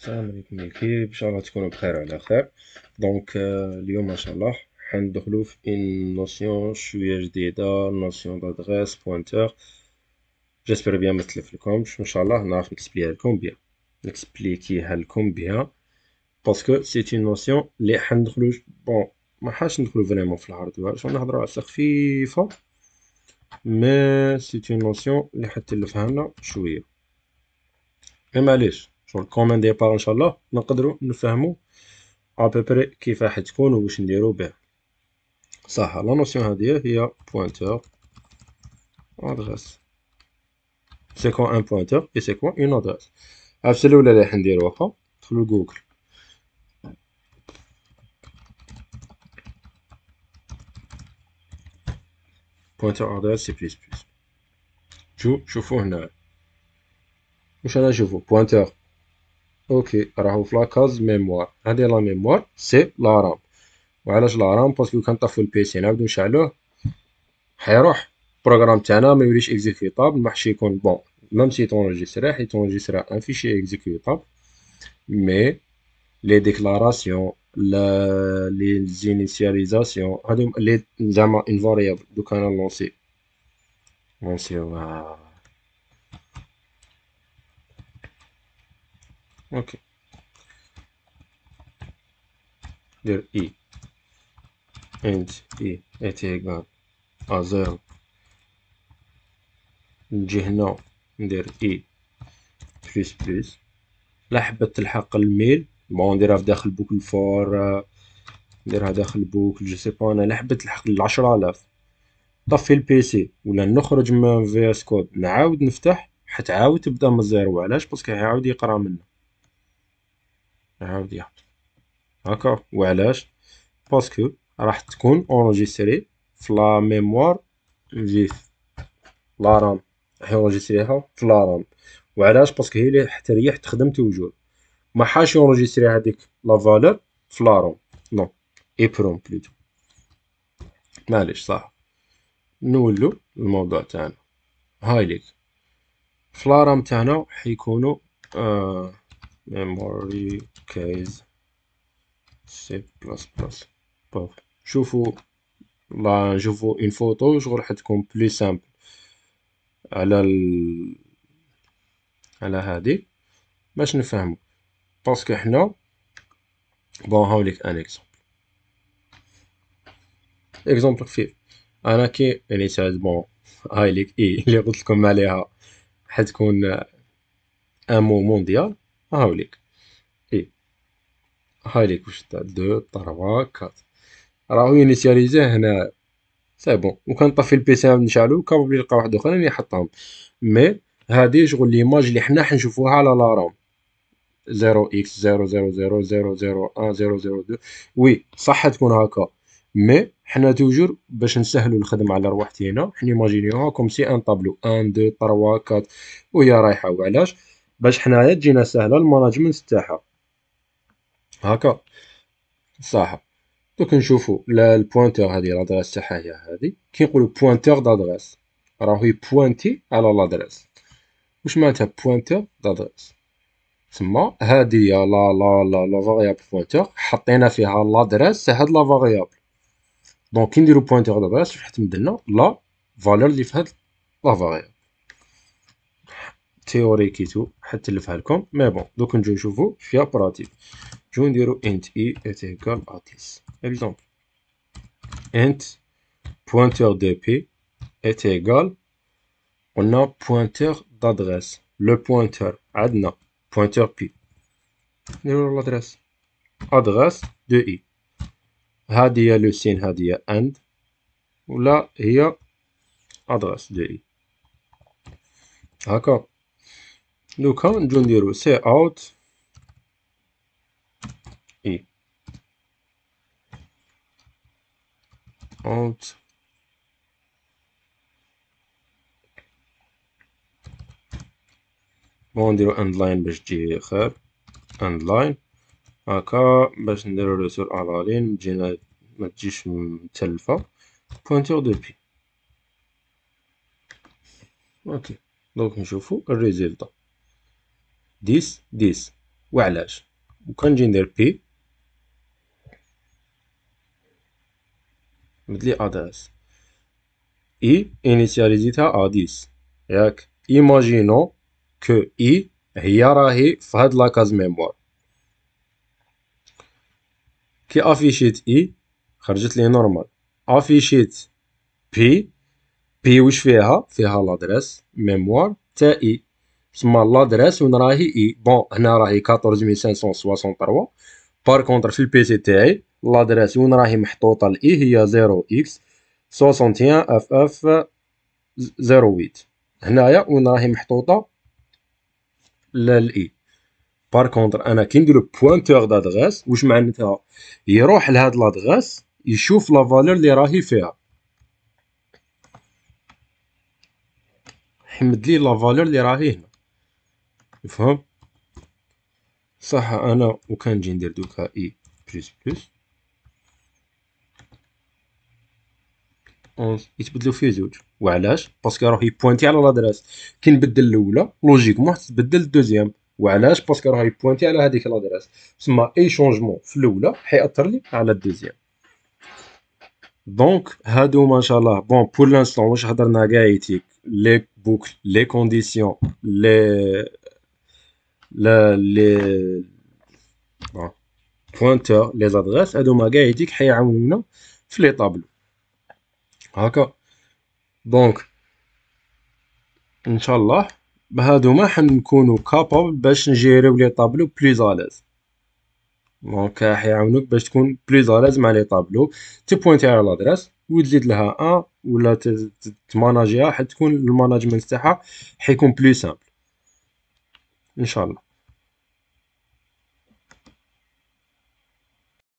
السلام عليكم الكيب ان شاء الله تكونوا بخير وعلى خير دونك euh, اليوم ان شاء الله حندخلو في اون نوسيون شويه جديده نوسيون دادغيس بوينتر جيسبر بيان ما تلفلكمش ان شاء الله نعرف نكسبليها لكم بها نكسبليكيها لكم بها باسكو سي تي نوسيون لي حندخلو بون ما حاش ندخلو فريمون في الهاردوير شغل نهضرو على خفيفه مي سي تي نوسيون لي اللي فهمنا شويه اما معليش شغل كومون ديبار ان شاء الله نقدروا نفهموا ابوبري راح تكون واش نديرو بها صح لا نوسيون هادي هي بوينتور ادريس سي كو ان بوينتور اي سي كو اون ادريس هادشي الاولى اللي حنديرو واخا دخلو جوجل بوينتر ادريس سي بليس بليس شوفوا شوفو هنا واش انا نشوفو بوينتر اوكي راهو في لاكاز ميموار هادي لا ميموار سي لا رام وعلاش لا رام باسكو كنطفو البيسي نعاودو نشعلوه حيروح البروغرام تاعنا ما يوليش ما حش يكون بون ميم سي تونجيسترا حيت تونجيسترا ان فيشي اكزيكيوطابل مي لي ديكلاراسيون لي زينيسياليزاسيون هادو لي زعما ان فاريابل دوك انا لونسي لونسيوها اوكي دير اي e. انت اي اتيغال ازال نجي هنا ندير اي بلس بلس لا حبت تلحق الميل بون نديرها في داخل بوك الفور نديرها داخل بوك جو سي با انا لا حبت تلحق العشرة الاف طفي البيسي ولا نخرج من في اس كود نعاود نفتح حتعاود تبدا من الزيرو علاش باسكو هيعاود يقرا منه نعاوديها يهبط هاكا وعلاش باسكو راح تكون اونجيستري في لا ميموار فيف لا رام راح يونجيستريها في لا رام وعلاش باسكو هي اللي تريح تخدم توجور ما حاش يونجيستري هذيك لا فالور في لا رام نو بروم بلوتو معليش صح نولو الموضوع تاعنا هاي ليك في لا رام تاعنا حيكونوا آه memory case سي بلس بلس بوف شوفوا لا نشوفوا اون فوتو شغل راح تكون بلي سامبل على على هادي باش نفهمو باسكو حنا بون هاوليك ان اكزومبل اكزومبل خفيف انا كي يعني تعاد بون ليك اي اللي قلت لكم عليها حتكون ان مو مونديال هاوليك اي ليك واش تاع دو 3 كات راهو ينيسياليزيه هنا سي بون وكان نطفي البيسي نشعلو كابلي نلقى واحد اخرين اللي يحطهم مي هادي شغل ليماج اللي حنا حنشوفوها على لا رام 0 اكس 0 0 0 وي صح تكون هكا مي حنا توجور باش نسهلو الخدمه على رواحتي هنا حنا ايماجينيوها كوم سي ان طابلو 1 2 3 4 وهي رايحه وعلاش باش حنايا تجينا سهله الماناجمنت تاعها هاكا صح دوك نشوفو لا البوينتور هادي لادريس تاعها هي هادي كي نقولو بوينتور دادريس راهو يبوانتي على لادريس واش معناتها بوينتور دادريس تما هادي هي لا لا لا لا فاريابل بوينتور حطينا فيها لادريس تاع هاد لا فاريابل دونك كي نديرو بوينتور دادريس واش حتمدلنا لا فالور اللي في هاد لا فاريابل تيوري كيتو حتلفها لكم مي بون دوك نجيو نشوفو فيها براتيك نجيو نديرو انت اي ايكال اتلس اكزومبل انت pointeur de P est égal on a pointeur d'adresse le pointeur عندنا pointeur P نديرو l'adresse ادريس دو اي هادي هي لو سين هادي هي and ولا هي ادريس دو اي هاكا دوكا نجو نديرو سي اوت اي اوت بون نديرو اند لاين باش تجي خير اند لاين هاكا باش نديرو ريسور سور على لين تجينا ما تجيش متلفه بوانتيغ دو بي اوكي دونك نشوفو الريزلت this this وعلاش وكنجي ندير بي مدلي ادرس اي انيسياليزيتها اديس ياك ايماجينو كو اي هي راهي في هاد لاكاز ميموار كي افيشيت اي خرجت لي نورمال افيشيت بي بي واش فيها فيها لادريس ميموار تا اي تسمى لادريس وين راهي اي بون هنا راهي 14563 بار كونتر في البيسي تاعي لادريس وين راهي محطوطه الاي هي 0 اكس 61 اف اف 08 هنايا وين راهي محطوطه الاي بار كونتر انا كي ندير بوينتور دادريس واش معناتها يروح لهاد لادريس يشوف لا فالور اللي راهي فيها حمد لي لا فالور اللي راهي هنا يفهم صح انا نجي ندير دوكا اي بلس بلس يتبدلوا يتبدلو فيه زوج وعلاش باسكو راه يبوانتي على لادريس كي نبدل الاولى لوجيكمون تبدل الدوزيام وعلاش باسكو راه يبوانتي على هذيك لادريس تسمى اي شونجمون في الاولى حيأثر لي على الدوزيام دونك هادو ما شاء الله بون بور لانستون واش هضرنا كاع لي بوكل لي كونديسيون لي لي بوينتور لي زادغاس هادوما ما يديك حيعاونونا في لي طابلو هاكا دونك ان شاء الله بهادوما حنكونو كابابل باش نجيريو لي طابلو بليز الاز دونك حيعاونوك باش تكون بليز الاز مع لي طابلو بوينتي على لادريس وتزيد لها ان ولا تماناجيها حتكون الماناجمنت تاعها حيكون بلو سامبل ان شاء الله